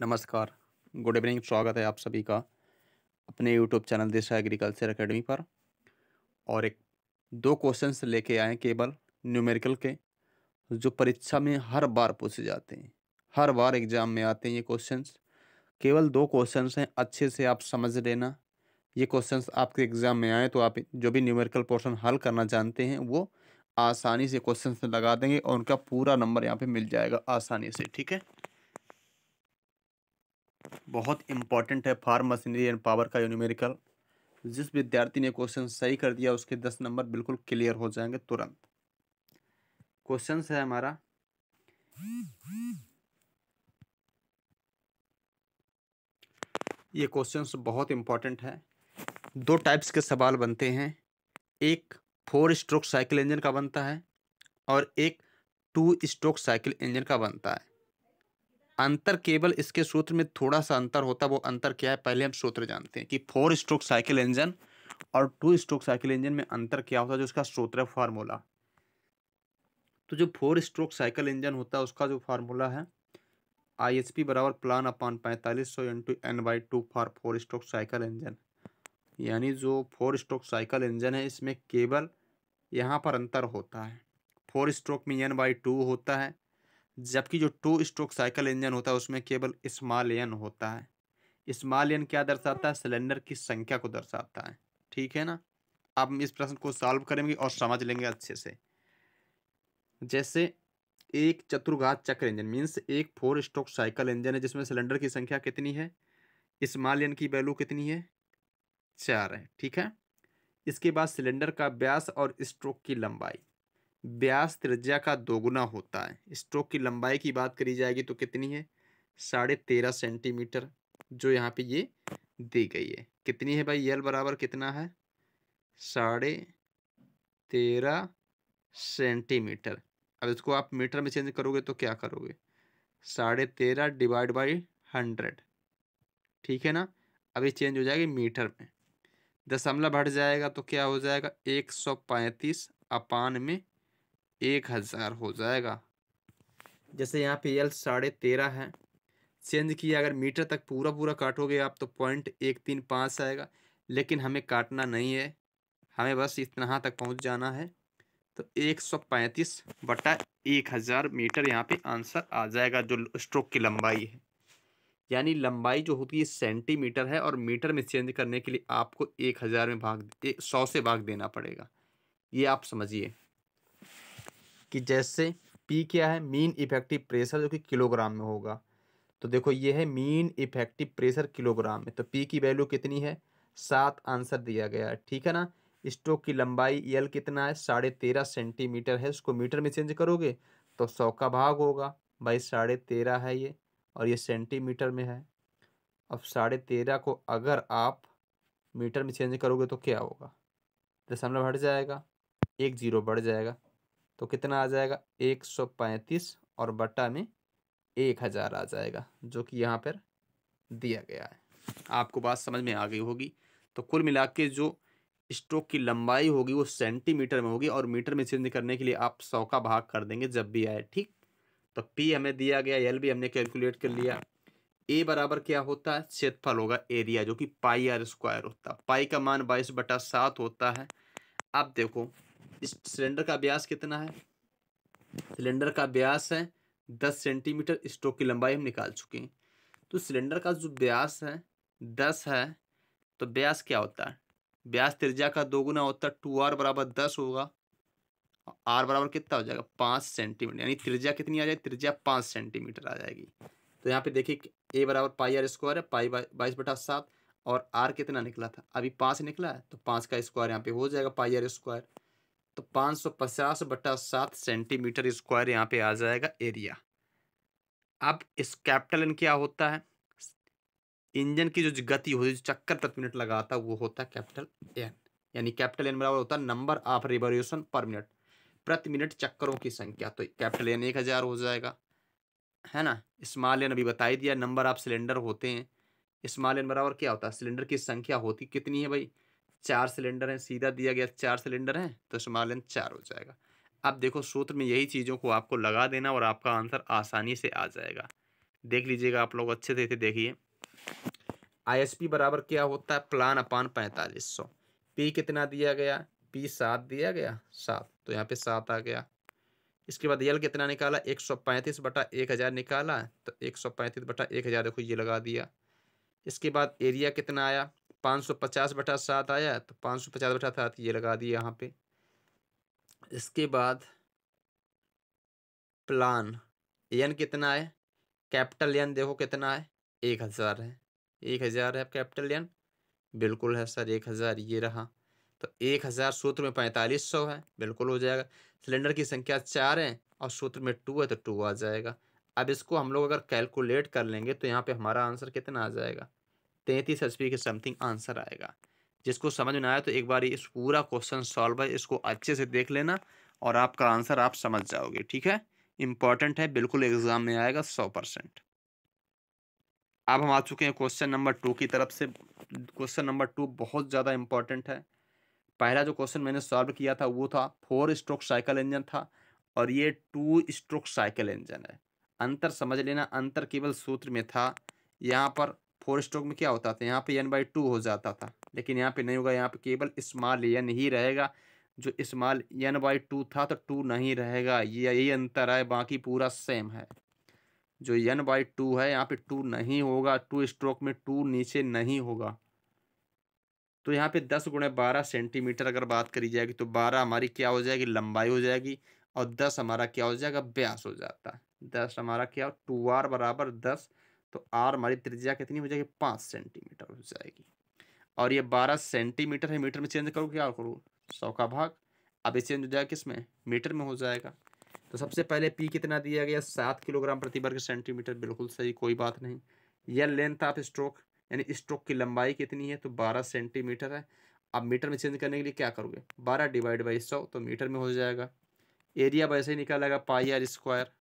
नमस्कार good evening स्वागत है आप सभी का अपने YouTube channel Disha agriculture academy पर और एक दो क्वेश्चंस लेके आए केवल न्यूमेरिकल के जो परीक्षा में हर बार पूछे जाते हैं हर बार एग्ज़ाम में आते हैं ये क्वेश्चंस केवल दो क्वेश्चंस हैं अच्छे से आप समझ लेना ये क्वेश्चंस आपके एग्ज़ाम में आए तो आप जो भी न्यूमेरिकल पोर्सन हल करना जानते हैं वो आसानी से क्वेश्चंस लगा देंगे और उनका पूरा नंबर यहाँ पे मिल जाएगा आसानी से ठीक है बहुत इंपॉर्टेंट है फार्म मशीनरी एंड पावर का यूनिमेरिकल जिस विद्यार्थी ने क्वेश्चन सही कर दिया उसके दस नंबर बिल्कुल क्लियर हो जाएंगे तुरंत क्वेश्चन है हमारा ये क्वेश्चन बहुत इंपॉर्टेंट है दो टाइप्स के सवाल बनते हैं एक फोर स्ट्रोक साइकिल इंजन का बनता है और एक टू स्ट्रोक साइकिल इंजन का बनता है अंतर केवल इसके सूत्र में थोड़ा सा अंतर होता है वो अंतर क्या है पहले हम सूत्र जानते हैं कि फोर स्ट्रोक साइकिल इंजन और टू स्ट्रोक साइकिल इंजन में अंतर क्या होता है जो उसका सूत्र है फार्मूला तो जो फोर स्ट्रोक साइकिल इंजन होता है उसका जो फार्मूला है आई एस पी बराबर प्लान अपान पैंतालीस सौ to N by two for four stroke cycle engine यानी जो फोर स्ट्रोक साइकिल इंजन है इसमें केवल यहाँ पर अंतर होता है फोर स्ट्रोक में एन बाई टू होता है जबकि जो टू स्ट्रोक साइकिल इंजन होता है उसमें केवल स्मॉल एन होता है स्मॉल एन क्या दर्शाता है सिलेंडर की संख्या को दर्शाता है ठीक है ना आप हम इस प्रश्न को सॉल्व करेंगे और समझ लेंगे अच्छे से जैसे एक चतुर्घात चक्र इंजन मीन्स एक फोर स्ट्रोक साइकिल इंजन है जिसमें सिलेंडर की संख्या कितनी है स्मॉल एन की वैल्यू कितनी है चार है ठीक है इसके बाद सिलेंडर का व्यास और स्ट्रोक की लंबाई व्यास त्रिज्या का दोगुना होता है स्ट्रोक की लंबाई की बात करी जाएगी तो कितनी है साढ़े तेरह सेंटीमीटर जो यहाँ पे ये दी गई है कितनी है भाई यल बराबर कितना है साढ़े तेरह सेंटीमीटर अब इसको आप मीटर में चेंज करोगे तो क्या करोगे साढ़े तेरह डिवाइड बाई हंड्रेड ठीक है ना अब ये चेंज हो जाएगी मीटर में दशमलव बढ़ जाएगा तो क्या हो जाएगा एक सौ पैंतीस अपान में एक हज़ार हो जाएगा जैसे यहाँ पे एल साढ़े तेरह है चेंज किया अगर मीटर तक पूरा पूरा काटोगे आप तो पॉइंट एक तीन पाँच आएगा लेकिन हमें काटना नहीं है हमें बस इतना तक पहुँच जाना है तो एक सौ पैंतीस बटा एक हज़ार मीटर यहाँ पे आंसर आ जाएगा जो स्ट्रोक की लंबाई है यानी लंबाई जो होती है सेंटीमीटर है और मीटर में चेंज करने के लिए आपको एक हज़ार में भाग सौ से भाग देना पड़ेगा ये आप समझिए कि जैसे पी क्या है मीन इफेक्टिव प्रेशर जो कि किलोग्राम में होगा तो देखो ये है मीन इफेक्टिव प्रेशर किलोग्राम में तो पी की वैल्यू कितनी है सात आंसर दिया गया है ठीक है ना स्ट्रोक की लंबाई यल कितना है साढ़े तेरह सेंटीमीटर है उसको मीटर में चेंज करोगे तो सौ का भाग होगा भाई साढ़े तेरह है ये और ये सेंटीमीटर में है अब साढ़े तेरह को अगर आप मीटर में चेंज करोगे तो क्या होगा दशमलव हट जाएगा एक जीरो बढ़ जाएगा तो कितना आ जाएगा एक सौ पैंतीस और बटा में एक हज़ार आ जाएगा जो कि यहाँ पर दिया गया है आपको बात समझ में आ गई होगी तो कुल मिला के जो स्ट्रोक की लंबाई होगी वो सेंटीमीटर में होगी और मीटर में चेंज करने के लिए आप सौ का भाग कर देंगे जब भी आए ठीक तो पी हमें दिया गया एल भी हमने कैलकुलेट कर लिया ए बराबर क्या होता है क्षेत्रफल होगा एरिया जो कि पाई आर स्क्वायर होता है पाई का मान बाईस बटा सात होता है अब देखो इस सिलेंडर का ब्यास कितना है सिलेंडर का ब्यास है दस सेंटीमीटर स्टोक की लंबाई हम निकाल चुके हैं तो सिलेंडर का जो ब्यास है दस है तो ब्यास क्या होता है ब्यास त्रिज्या का दोगुना होता है टू आर बराबर दस होगा आर बराबर कितना हो जाएगा पाँच सेंटीमीटर यानी त्रिज्या कितनी आ जाएगी त्रिज्या पाँच सेंटीमीटर आ जाएगी तो यहाँ पे देखिए ए बराबर पाई आर स्क्वायर है पाई बाईस बटा सात और आर कितना निकला था अभी पाँच निकला है तो पाँच का स्क्वायर यहाँ पे हो जाएगा पाई आर स्क्वायर तो 550 सौ पचास बटा सात सेंटीमीटर स्क्वायर यहाँ पे आ जाएगा एरिया अब इस कैपिटल एन क्या होता है इंजन की जो गति होती है जो चक्कर प्रति मिनट लगाता है वो होता है कैपिटल एन यानी कैपिटल एन बराबर होता है number of revolution per minute प्रति मिनट चक्करों की संख्या तो कैपिटल एन एक हज़ार हो जाएगा है ना इस्माल एन अभी बताई दिया नंबर ऑफ सिलेंडर होते हैं इस्माल एन बराबर क्या होता है सिलेंडर की संख्या होती कितनी है भाई चार सिलेंडर हैं सीधा दिया गया चार सिलेंडर हैं तो समालन चार हो जाएगा अब देखो सूत्र में यही चीज़ों को आपको लगा देना और आपका आंसर आसानी से आ जाएगा देख लीजिएगा आप लोग अच्छे से इसे देखिए आई बराबर क्या होता है प्लान अपान पैंतालीस सौ पी कितना दिया गया पी सात दिया गया सात तो यहाँ पे सात आ गया इसके बाद यल कितना निकाला एक सौ पैंतीस बटा एक हज़ार निकाला तो एक सौ पैंतीस बटा एक हज़ार देखो ये लगा दिया इसके बाद एरिया कितना आया पाँच सौ पचास बटा सात आया तो पाँच सौ पचास बटा सात ये लगा दिए यहाँ पे इसके बाद प्लान एन कितना है कैपिटल एन देखो कितना है एक हज़ार है एक हज़ार है कैपिटल एन बिल्कुल है सर एक हज़ार ये रहा तो एक हज़ार सूत्र में पैंतालीस सौ है बिल्कुल हो जाएगा सिलेंडर की संख्या चार है और सूत्र में टू है तो टू आ जाएगा अब इसको हम लोग अगर कैलकुलेट कर लेंगे तो यहाँ पे हमारा आंसर कितना आ जाएगा तैंतीस एचपी के समथिंग आंसर आएगा जिसको समझ में आया तो एक बार इस पूरा क्वेश्चन सॉल्व है इसको अच्छे से देख लेना और आपका आंसर आप समझ जाओगे ठीक है इंपॉर्टेंट है बिल्कुल एग्जाम में आएगा सौ परसेंट अब हम आ चुके हैं क्वेश्चन नंबर टू की तरफ से क्वेश्चन नंबर टू बहुत ज़्यादा इंपॉर्टेंट है पहला जो क्वेश्चन मैंने सॉल्व किया था वो था फोर स्ट्रोक साइकिल इंजन था और ये टू स्ट्रोक साइकिल इंजन है अंतर समझ लेना अंतर केवल सूत्र में था यहाँ पर फोर स्ट्रोक में क्या होता था यहाँ पे एन बाई टू हो जाता था लेकिन यहाँ पे नहीं होगा यहाँ पे केवल स्मॉल एन ही रहेगा जो स्मॉल एन बाई टू था तो टू नहीं रहेगा ये यही अंतर है बाकी पूरा सेम है जो एन बाई टू है यहाँ पे टू नहीं होगा टू स्ट्रोक में टू नीचे नहीं होगा तो यहाँ पे दस गुणे बारह सेंटीमीटर अगर बात करी जाएगी तो बारह हमारी क्या हो जाएगी लंबाई हो जाएगी और दस हमारा क्या हो जाएगा ब्यास हो जाता है दस हमारा क्या टू आर बराबर दस तो आर हमारी त्रिज्या कितनी हो जाएगी पाँच सेंटीमीटर हो जाएगी और ये बारह सेंटीमीटर है मीटर में चेंज करो क्या करो सौ का भाग अब ये चेंज हो जाएगा किस में मीटर में हो जाएगा तो सबसे पहले पी कितना दिया गया सात किलोग्राम प्रति वर्ग सेंटीमीटर बिल्कुल सही कोई बात नहीं यह लेंथ ऑफ स्ट्रोक यानी स्ट्रोक की लंबाई कितनी है तो बारह सेंटीमीटर है अब मीटर में चेंज करने के लिए क्या करोगे बारह डिवाइड बाई सौ तो मीटर में हो जाएगा एरिया वैसे ही निकालेगा पाई आर स्क्वायर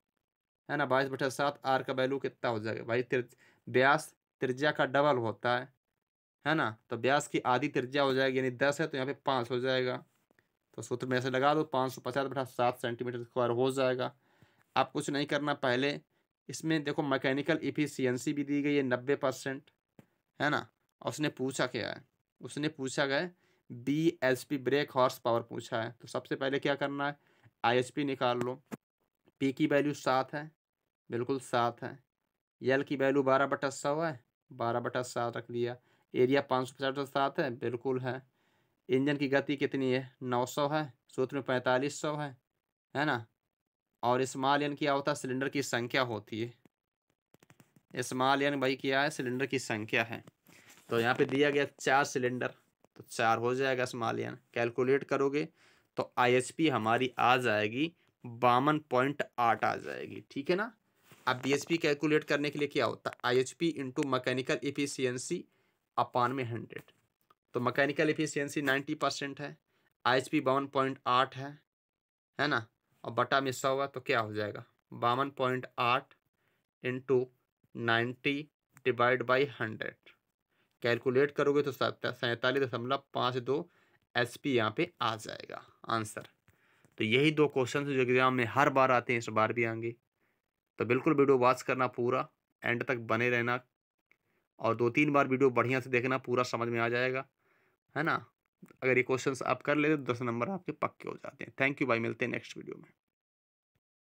है ना बाईस बटे सात आर का वैल्यू कितना हो जाएगा भाई ब्यास त्रिज्या का डबल होता है है ना तो ब्यास की आधी त्रिज्या हो जाएगी यानी दस है तो यहाँ पे पाँच हो जाएगा तो सूत्र में ऐसे लगा दो पाँच सौ पचास बटा सात सेंटीमीटर स्क्वायर हो जाएगा आप कुछ नहीं करना पहले इसमें देखो मैकेनिकल इफिशियंसी भी दी गई है नब्बे परसेंट है ना और उसने पूछा क्या है उसने पूछा गया B S P brake horse power पूछा है तो सबसे पहले क्या करना है आई एस पी निकाल लो पी की वैल्यू सात है बिल्कुल सात है यल की वैल्यू बारह बटा सौ है बारह बटा सात रख दिया एरिया पाँच सौ पचास बटा सात है बिल्कुल है इंजन की गति कितनी है नौ सौ है सूत्र में पैंतालीस सौ है है ना और इस्माल यन क्या होता है सिलेंडर की संख्या होती है इस्माल एन भाई क्या है सिलेंडर की संख्या है तो यहाँ पे दिया गया चार सिलेंडर तो चार हो जाएगा इस्माल यन कैलकुलेट करोगे तो पी हमारी आ जाएगी बावन पॉइंट आठ आ जाएगी ठीक है ना अब बी कैलकुलेट करने के लिए क्या होता है I H P into mechanical efficiency upon में हंड्रेड तो मकैनिकल इफिशियंसी नाइन्टी परसेंट है आई एच पी बावन पॉइंट आठ है है ना और बटा में सौ है तो क्या हो जाएगा बावन पॉइंट आठ into ninety divide by hundred calculate करोगे तो सैंतालीस दशमलव पाँच दो एच पी यहाँ पे आ जाएगा आंसर तो यही दो क्वेश्चन जो एग्ज़ाम में हर बार आते हैं इस बार भी आएंगे तो बिल्कुल वीडियो वॉच करना पूरा एंड तक बने रहना और दो तीन बार वीडियो बढ़िया से देखना पूरा समझ में आ जाएगा है ना अगर ये क्वेश्चंस आप कर लेते तो दस नंबर आपके पक्के हो जाते हैं थैंक यू भाई मिलते हैं नेक्स्ट वीडियो में